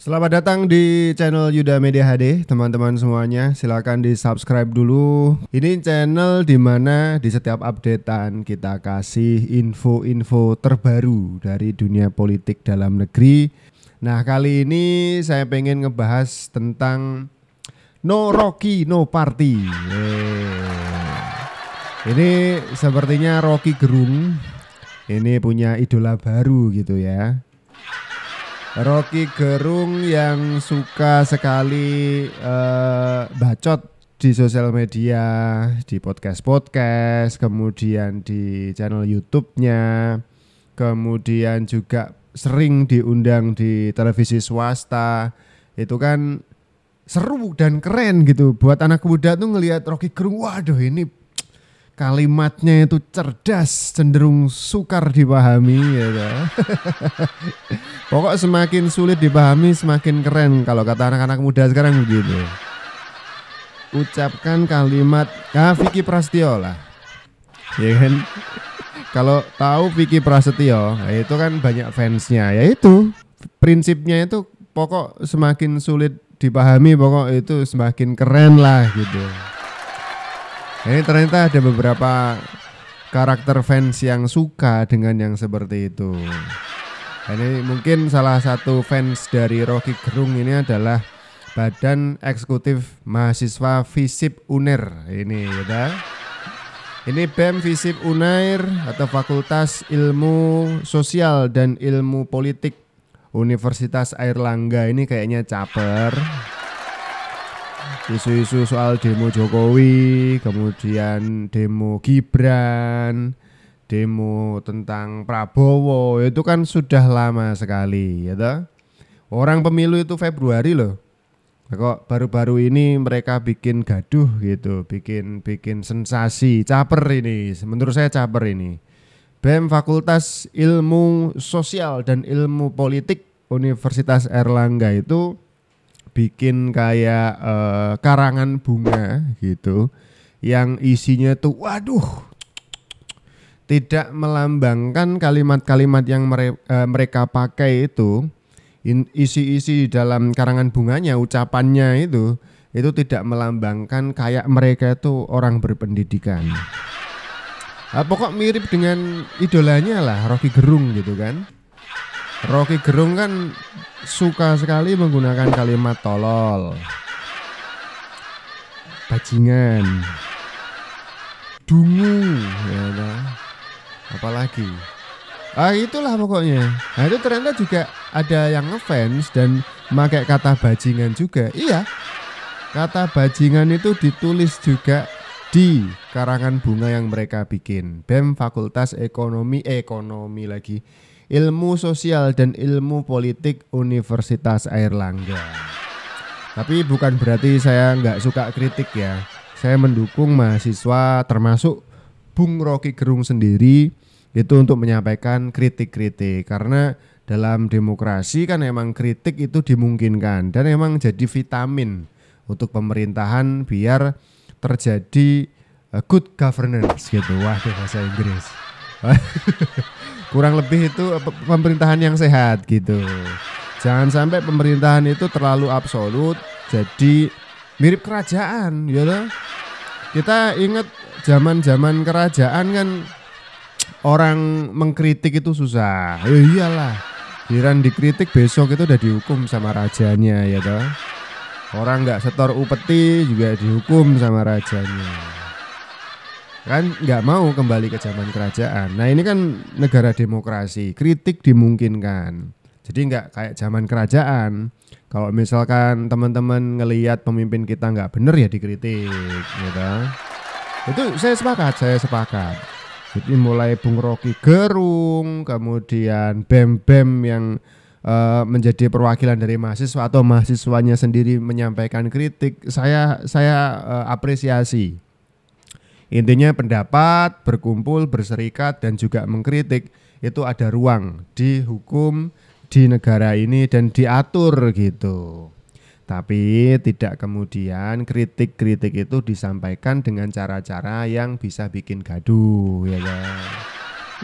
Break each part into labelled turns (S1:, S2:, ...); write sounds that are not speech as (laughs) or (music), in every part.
S1: Selamat datang di channel Yuda Media HD, teman-teman semuanya. Silahkan di subscribe dulu. Ini channel dimana di setiap updatean kita kasih info-info terbaru dari dunia politik dalam negeri. Nah kali ini saya pengen ngebahas tentang No Rocky No Party. Yeah. Ini sepertinya Rocky Gerung. Ini punya idola baru gitu ya Rocky Gerung yang suka sekali uh, bacot di sosial media, di podcast-podcast, kemudian di channel YouTube-nya, kemudian juga sering diundang di televisi swasta. Itu kan seru dan keren gitu buat anak muda tuh ngelihat Rocky Gerung. Waduh, ini kalimatnya itu cerdas, cenderung sukar dipahami gitu. (laughs) Pokok semakin sulit dipahami semakin keren kalau kata anak-anak muda sekarang begitu. Ucapkan kalimat Kak ya, Vicky Prasetyo lah. Ya kan? (laughs) Kalau tahu Vicky Prasetyo, ya itu kan banyak fansnya. Ya itu prinsipnya itu pokok semakin sulit dipahami pokok itu semakin keren lah gitu. Ini ternyata ada beberapa karakter fans yang suka dengan yang seperti itu. Ini mungkin salah satu fans dari Rocky Gerung ini adalah Badan Eksekutif Mahasiswa Visip Unair ini ya. Ini BEM Visip Unair atau Fakultas Ilmu Sosial dan Ilmu Politik Universitas Airlangga ini kayaknya caper isu-isu soal demo Jokowi, kemudian demo Gibran, demo tentang Prabowo itu kan sudah lama sekali, ya toh? Orang pemilu itu Februari loh. Kok baru-baru ini mereka bikin gaduh gitu, bikin bikin sensasi, caper ini. Menurut saya caper ini. BEM Fakultas Ilmu Sosial dan Ilmu Politik Universitas Erlangga itu bikin kayak uh, karangan bunga gitu yang isinya tuh waduh tidak melambangkan kalimat-kalimat yang mere, uh, mereka pakai itu isi-isi dalam karangan bunganya ucapannya itu itu tidak melambangkan kayak mereka itu orang berpendidikan nah, pokok mirip dengan idolanya lah Rocky Gerung gitu kan Rocky Gerung kan suka sekali menggunakan kalimat tolol, bajingan, dungu, ya nah. apalagi. Ah, itulah pokoknya. Nah, itu ternyata juga ada yang ngefans dan pakai kata bajingan juga. Iya, kata bajingan itu ditulis juga di karangan bunga yang mereka bikin. BEM Fakultas Ekonomi, eh, ekonomi lagi Ilmu Sosial dan Ilmu Politik Universitas Air Langga. Tapi bukan berarti saya nggak suka kritik ya. Saya mendukung mahasiswa termasuk Bung Rocky Gerung sendiri itu untuk menyampaikan kritik-kritik karena dalam demokrasi kan emang kritik itu dimungkinkan dan emang jadi vitamin untuk pemerintahan biar terjadi eh, good governance gitu wah bahasa Inggris (laughs) kurang lebih itu eh, pemerintahan yang sehat gitu jangan sampai pemerintahan itu terlalu absolut jadi mirip kerajaan ya you kita ingat zaman-zaman kerajaan kan orang mengkritik itu susah ya iyalah Kiran dikritik besok itu udah dihukum sama rajanya ya toh. Orang nggak setor upeti juga dihukum sama rajanya kan nggak mau kembali ke zaman kerajaan. Nah ini kan negara demokrasi, kritik dimungkinkan. Jadi nggak kayak zaman kerajaan. Kalau misalkan teman-teman ngelihat pemimpin kita nggak bener ya dikritik, gitu. Itu saya sepakat, saya sepakat. Jadi mulai Bung Rocky Gerung, kemudian Bem Bem yang uh, menjadi perwakilan dari mahasiswa atau mahasiswanya sendiri menyampaikan kritik, saya saya uh, apresiasi Intinya pendapat, berkumpul, berserikat dan juga mengkritik itu ada ruang di hukum di negara ini dan diatur gitu. Tapi tidak kemudian kritik-kritik itu disampaikan dengan cara-cara yang bisa bikin gaduh ya kan.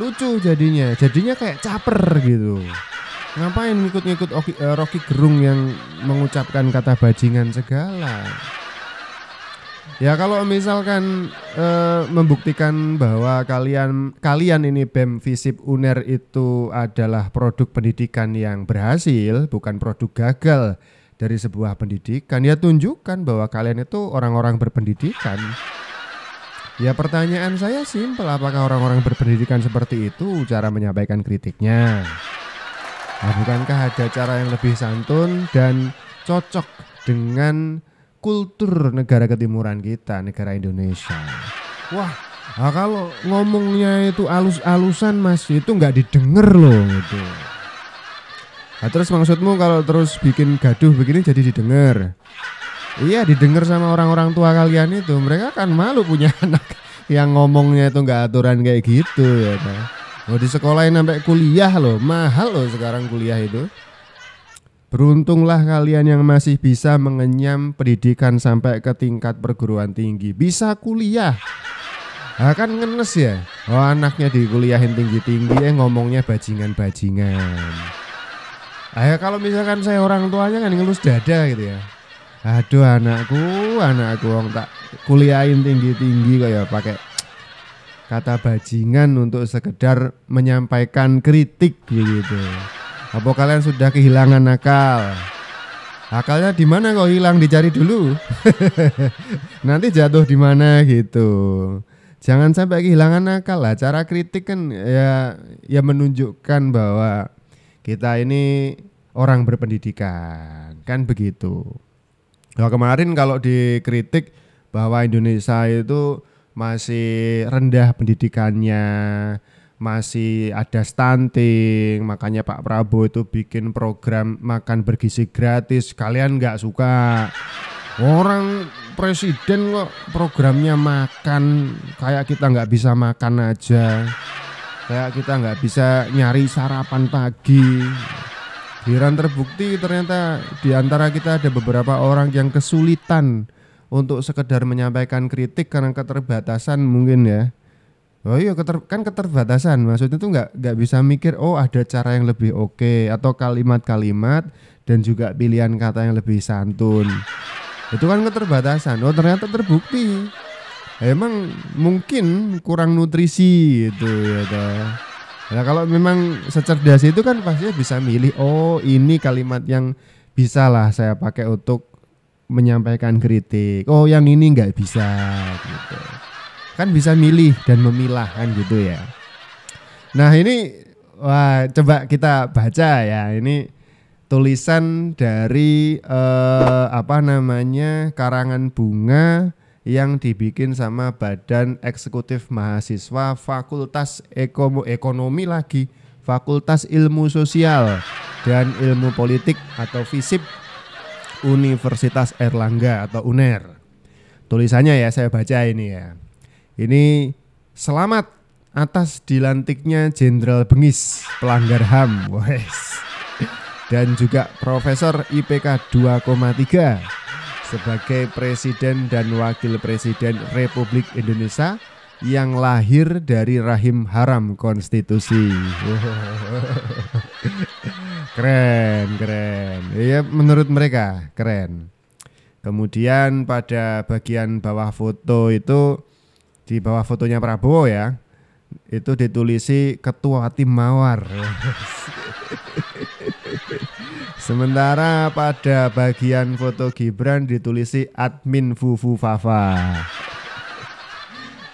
S1: Lucu jadinya, jadinya kayak caper gitu. Ngapain ngikut-ngikut eh, Rocky Gerung yang mengucapkan kata bajingan segala? Ya kalau misalkan uh, membuktikan bahwa kalian kalian ini BEM Visip Uner itu adalah produk pendidikan yang berhasil, bukan produk gagal dari sebuah pendidikan, ya tunjukkan bahwa kalian itu orang-orang berpendidikan. Ya pertanyaan saya simpel, apakah orang-orang berpendidikan seperti itu cara menyampaikan kritiknya? Nah, bukankah ada cara yang lebih santun dan cocok dengan kultur negara ketimuran kita, negara Indonesia. Wah, nah kalau ngomongnya itu alus-alusan mas itu nggak didengar loh gitu. Nah, terus maksudmu kalau terus bikin gaduh begini jadi didengar? Iya didengar sama orang-orang tua kalian itu mereka kan malu punya (laughs) anak yang ngomongnya itu nggak aturan kayak gitu ya. Nah. Oh, di sekolahin sampai kuliah loh mahal loh sekarang kuliah itu. Beruntunglah kalian yang masih bisa mengenyam pendidikan sampai ke tingkat perguruan tinggi. Bisa kuliah. Akan ah, kan ngenes ya. Oh, anaknya dikuliahin tinggi-tinggi ya ngomongnya bajingan-bajingan. Ayo ah, ya, kalau misalkan saya orang tuanya kan ngelus dada gitu ya. Aduh anakku, anakku wong tak kuliahin tinggi-tinggi kok ya pakai kata bajingan untuk sekedar menyampaikan kritik -gitu. Apa kalian sudah kehilangan akal? Akalnya di mana kau hilang? Dicari dulu. (laughs) Nanti jatuh di mana gitu. Jangan sampai kehilangan akal lah. Cara kritik kan ya ya menunjukkan bahwa kita ini orang berpendidikan, kan begitu. Nah, kemarin kalau dikritik bahwa Indonesia itu masih rendah pendidikannya, masih ada stunting makanya Pak Prabowo itu bikin program makan bergizi gratis kalian nggak suka orang presiden kok programnya makan kayak kita nggak bisa makan aja kayak kita nggak bisa nyari sarapan pagi Hiran terbukti ternyata di antara kita ada beberapa orang yang kesulitan untuk sekedar menyampaikan kritik karena keterbatasan mungkin ya. Oh iya keter, kan keterbatasan maksudnya tuh nggak nggak bisa mikir oh ada cara yang lebih oke okay, atau kalimat-kalimat dan juga pilihan kata yang lebih santun. Itu kan keterbatasan. Oh ternyata terbukti. Emang mungkin kurang nutrisi itu ya toh. Nah kalau memang secerdas itu kan pasti bisa milih oh ini kalimat yang bisa lah saya pakai untuk menyampaikan kritik. Oh yang ini nggak bisa gitu kan bisa milih dan memilah kan gitu ya. Nah ini wah coba kita baca ya ini tulisan dari eh, apa namanya karangan bunga yang dibikin sama Badan Eksekutif Mahasiswa Fakultas Ekomo, Ekonomi lagi Fakultas Ilmu Sosial dan Ilmu Politik atau FISIP Universitas Erlangga atau UNER. Tulisannya ya saya baca ini ya. Ini selamat atas dilantiknya Jenderal Bengis pelanggar HAM. Wes. Dan juga Profesor IPK 2,3 sebagai Presiden dan Wakil Presiden Republik Indonesia yang lahir dari rahim haram konstitusi. keren, keren. Ya menurut mereka keren. Kemudian pada bagian bawah foto itu di bawah fotonya Prabowo ya itu ditulisi ketua tim mawar (laughs) sementara pada bagian foto Gibran ditulisi admin Fufu Fafa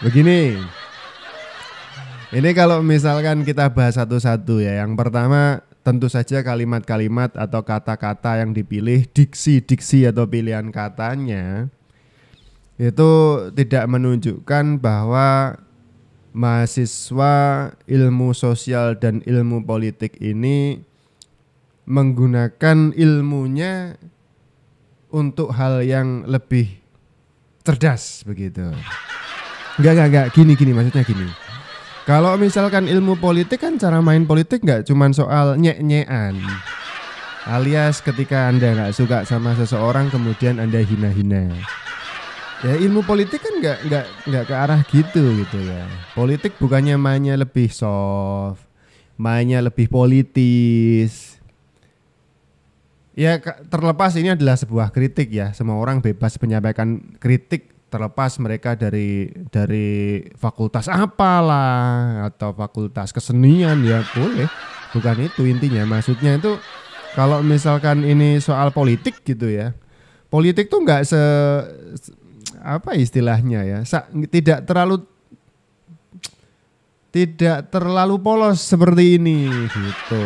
S1: begini ini kalau misalkan kita bahas satu-satu ya yang pertama tentu saja kalimat-kalimat atau kata-kata yang dipilih diksi-diksi atau pilihan katanya itu tidak menunjukkan bahwa mahasiswa ilmu sosial dan ilmu politik ini menggunakan ilmunya untuk hal yang lebih cerdas begitu. Enggak enggak enggak gini gini maksudnya gini. Kalau misalkan ilmu politik kan cara main politik nggak cuman soal nyek nyean Alias ketika Anda nggak suka sama seseorang kemudian Anda hina-hina ya ilmu politik kan nggak nggak nggak ke arah gitu gitu ya politik bukannya mainnya lebih soft mainnya lebih politis ya terlepas ini adalah sebuah kritik ya semua orang bebas menyampaikan kritik terlepas mereka dari dari fakultas apalah atau fakultas kesenian ya boleh bukan itu intinya maksudnya itu kalau misalkan ini soal politik gitu ya politik tuh nggak se apa istilahnya ya Sa tidak terlalu tidak terlalu polos seperti ini gitu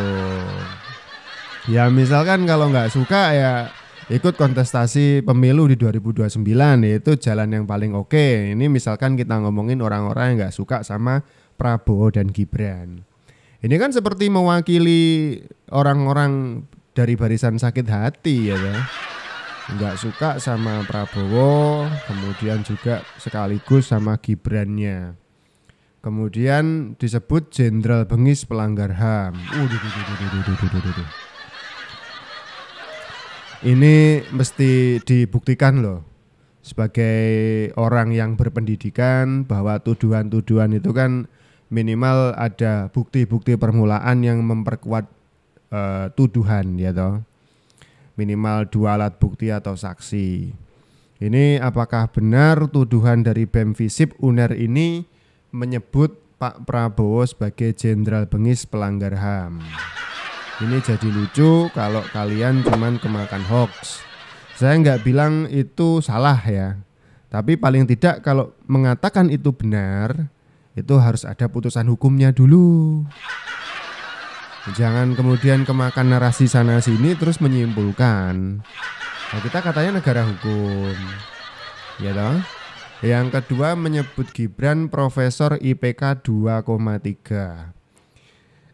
S1: ya misalkan kalau nggak suka ya ikut kontestasi pemilu di 2029 itu jalan yang paling oke okay. ini misalkan kita ngomongin orang-orang yang nggak suka sama Prabowo dan Gibran ini kan seperti mewakili orang-orang dari barisan sakit hati ya, ya nggak suka sama Prabowo, kemudian juga sekaligus sama Gibrannya. Kemudian disebut Jenderal Bengis pelanggar HAM. Ini mesti dibuktikan loh sebagai orang yang berpendidikan bahwa tuduhan-tuduhan itu kan minimal ada bukti-bukti permulaan yang memperkuat uh, tuduhan ya toh minimal dua alat bukti atau saksi. Ini apakah benar tuduhan dari BEM Visip UNER ini menyebut Pak Prabowo sebagai jenderal bengis pelanggar HAM? Ini jadi lucu kalau kalian cuman kemakan hoax. Saya nggak bilang itu salah ya, tapi paling tidak kalau mengatakan itu benar, itu harus ada putusan hukumnya dulu. Jangan kemudian kemakan narasi sana sini terus menyimpulkan. Nah, kita katanya negara hukum. Ya toh? Yang kedua menyebut Gibran Profesor IPK 2,3.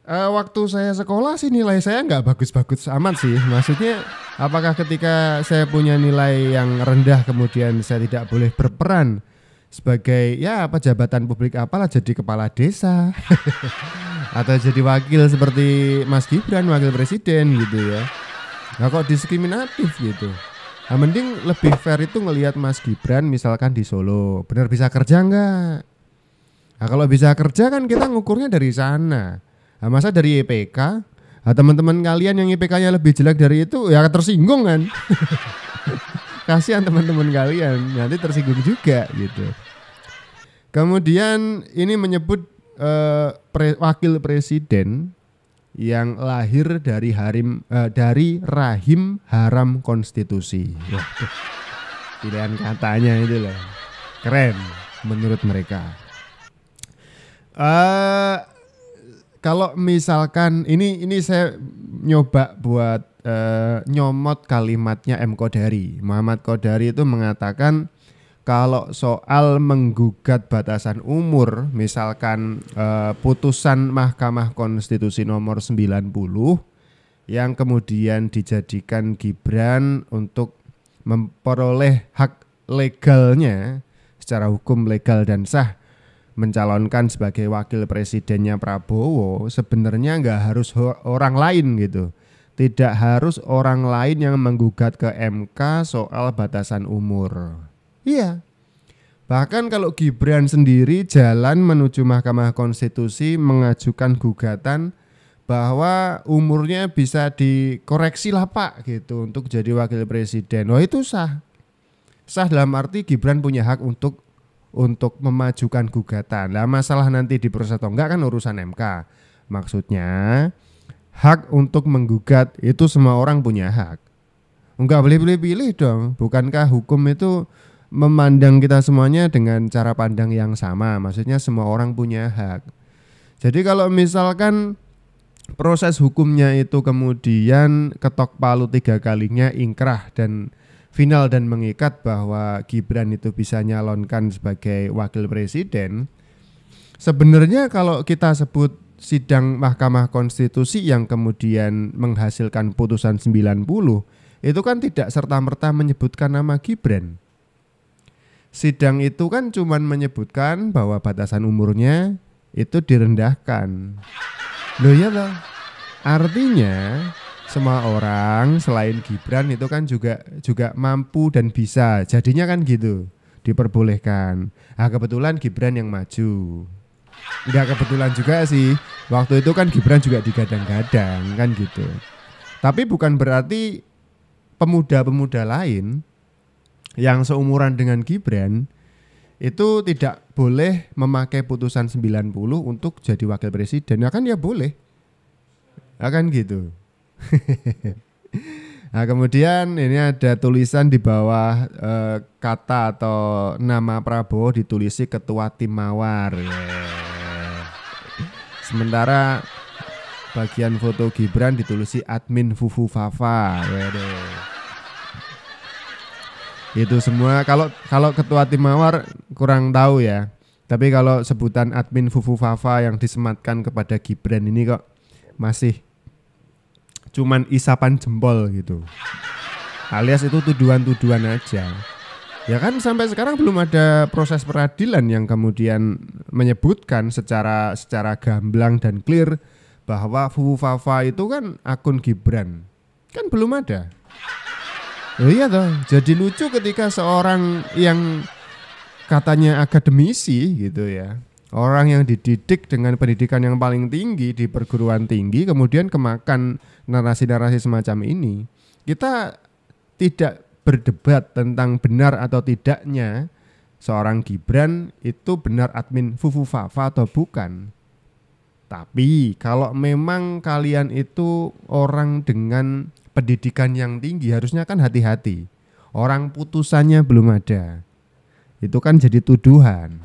S1: Uh, waktu saya sekolah sih nilai saya nggak bagus-bagus amat sih. Maksudnya apakah ketika saya punya nilai yang rendah kemudian saya tidak boleh berperan sebagai ya apa jabatan publik apalah jadi kepala desa. (laughs) atau jadi wakil seperti Mas Gibran wakil presiden gitu ya nah kok diskriminatif gitu nah, mending lebih fair itu ngelihat Mas Gibran misalkan di Solo benar bisa kerja nggak nah kalau bisa kerja kan kita ngukurnya dari sana nah, masa dari IPK nah, teman-teman kalian yang IPK-nya lebih jelek dari itu ya tersinggung kan (laughs) kasihan teman-teman kalian nanti tersinggung juga gitu kemudian ini menyebut eh, pre, wakil presiden yang lahir dari harim eh, dari rahim haram konstitusi. Pilihan katanya itu loh. Keren menurut mereka. Uh, kalau misalkan ini ini saya nyoba buat uh, nyomot kalimatnya M Kodari. Muhammad Kodari itu mengatakan kalau soal menggugat batasan umur, misalkan eh, putusan Mahkamah Konstitusi nomor 90 yang kemudian dijadikan Gibran untuk memperoleh hak legalnya secara hukum legal dan sah mencalonkan sebagai wakil presidennya Prabowo sebenarnya nggak harus orang lain gitu tidak harus orang lain yang menggugat ke MK soal batasan umur Iya. Bahkan kalau Gibran sendiri jalan menuju Mahkamah Konstitusi mengajukan gugatan bahwa umurnya bisa dikoreksi lah Pak gitu untuk jadi wakil presiden. Wah oh, itu sah. Sah dalam arti Gibran punya hak untuk untuk memajukan gugatan. Nah, masalah nanti proses atau enggak kan urusan MK. Maksudnya hak untuk menggugat itu semua orang punya hak. Enggak boleh pilih-pilih dong. Bukankah hukum itu memandang kita semuanya dengan cara pandang yang sama. Maksudnya semua orang punya hak. Jadi kalau misalkan proses hukumnya itu kemudian ketok palu tiga kalinya ingkrah dan final dan mengikat bahwa Gibran itu bisa nyalonkan sebagai wakil presiden. Sebenarnya kalau kita sebut sidang Mahkamah Konstitusi yang kemudian menghasilkan putusan 90 itu kan tidak serta-merta menyebutkan nama Gibran sidang itu kan cuman menyebutkan bahwa batasan umurnya itu direndahkan. Loh ya lah, Artinya semua orang selain Gibran itu kan juga juga mampu dan bisa. Jadinya kan gitu, diperbolehkan. Ah kebetulan Gibran yang maju. Enggak kebetulan juga sih. Waktu itu kan Gibran juga digadang-gadang kan gitu. Tapi bukan berarti pemuda-pemuda lain yang seumuran dengan Gibran itu tidak boleh memakai putusan 90 untuk jadi wakil presiden. Ya kan ya boleh. Akan ya kan, gitu. (laughs) nah, kemudian ini ada tulisan di bawah eh, kata atau nama Prabowo ditulisi ketua tim mawar. Ya. Sementara bagian foto Gibran ditulisi admin Fufu Fafa. Waduh itu semua kalau kalau ketua tim mawar kurang tahu ya tapi kalau sebutan admin Fufu Fafa yang disematkan kepada Gibran ini kok masih cuman isapan jempol gitu alias itu tuduhan-tuduhan aja ya kan sampai sekarang belum ada proses peradilan yang kemudian menyebutkan secara secara gamblang dan clear bahwa Fufu Fafa itu kan akun Gibran kan belum ada Oh iya toh, jadi lucu ketika seorang yang katanya akademisi gitu ya. Orang yang dididik dengan pendidikan yang paling tinggi di perguruan tinggi kemudian kemakan narasi-narasi semacam ini. Kita tidak berdebat tentang benar atau tidaknya seorang Gibran itu benar admin Fufu Fafa atau bukan. Tapi kalau memang kalian itu orang dengan pendidikan yang tinggi harusnya kan hati-hati. Orang putusannya belum ada. Itu kan jadi tuduhan.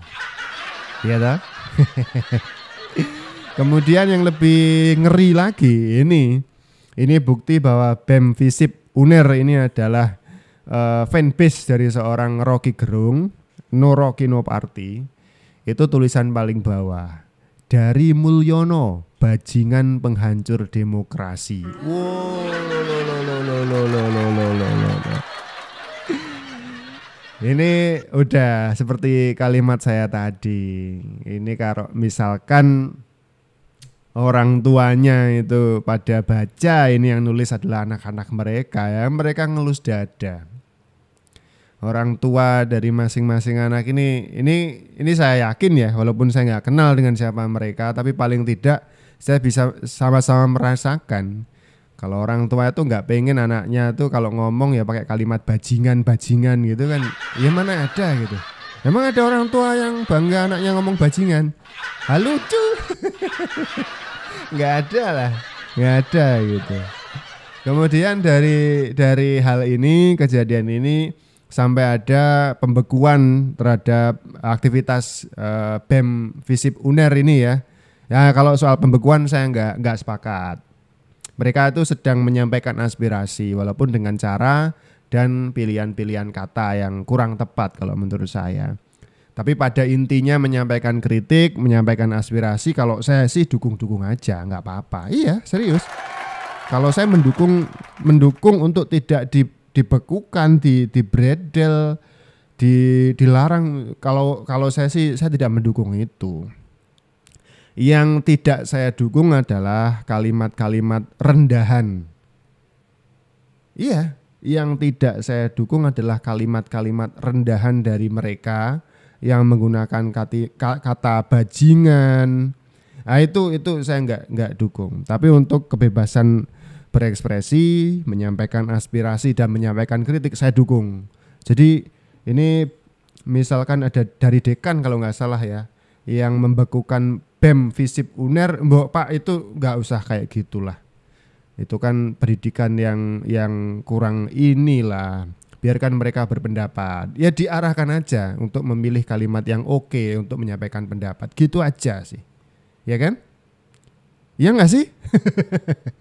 S1: Iya toh? (laughs) Kemudian yang lebih ngeri lagi ini ini bukti bahwa BEM Visip Uner ini adalah uh, fanbase dari seorang Rocky Gerung, No Rocky No Party. Itu tulisan paling bawah dari Mulyono, bajingan penghancur demokrasi. Wow. Ini udah seperti kalimat saya tadi. Ini kalau misalkan orang tuanya itu pada baca ini yang nulis adalah anak-anak mereka ya, mereka ngelus dada. Orang tua dari masing-masing anak ini, ini ini saya yakin ya, walaupun saya nggak kenal dengan siapa mereka, tapi paling tidak saya bisa sama-sama merasakan kalau orang tua itu nggak pengen anaknya tuh kalau ngomong ya pakai kalimat bajingan bajingan gitu kan. Ya mana ada gitu. Emang ada orang tua yang bangga anaknya ngomong bajingan? Ah, lucu. (laughs) nggak ada lah, nggak ada gitu. Kemudian dari dari hal ini kejadian ini sampai ada pembekuan terhadap aktivitas uh, BEM Visip Uner ini ya. Ya kalau soal pembekuan saya nggak nggak sepakat mereka itu sedang menyampaikan aspirasi walaupun dengan cara dan pilihan-pilihan kata yang kurang tepat kalau menurut saya. Tapi pada intinya menyampaikan kritik, menyampaikan aspirasi, kalau saya sih dukung-dukung aja, nggak apa-apa. Iya, serius. Kalau saya mendukung mendukung untuk tidak di, dibekukan, di, di bredel, di, dilarang. Kalau kalau saya sih saya tidak mendukung itu. Yang tidak saya dukung adalah kalimat-kalimat rendahan. Iya, yang tidak saya dukung adalah kalimat-kalimat rendahan dari mereka yang menggunakan kati, kata bajingan. Nah, itu itu saya nggak nggak dukung. Tapi untuk kebebasan berekspresi, menyampaikan aspirasi dan menyampaikan kritik saya dukung. Jadi ini misalkan ada dari dekan kalau nggak salah ya yang membekukan BEM Visip UNER, mbok Pak itu nggak usah kayak gitulah. Itu kan pendidikan yang yang kurang inilah. Biarkan mereka berpendapat. Ya diarahkan aja untuk memilih kalimat yang oke okay untuk menyampaikan pendapat. Gitu aja sih. Ya kan? Ya nggak sih? (laughs)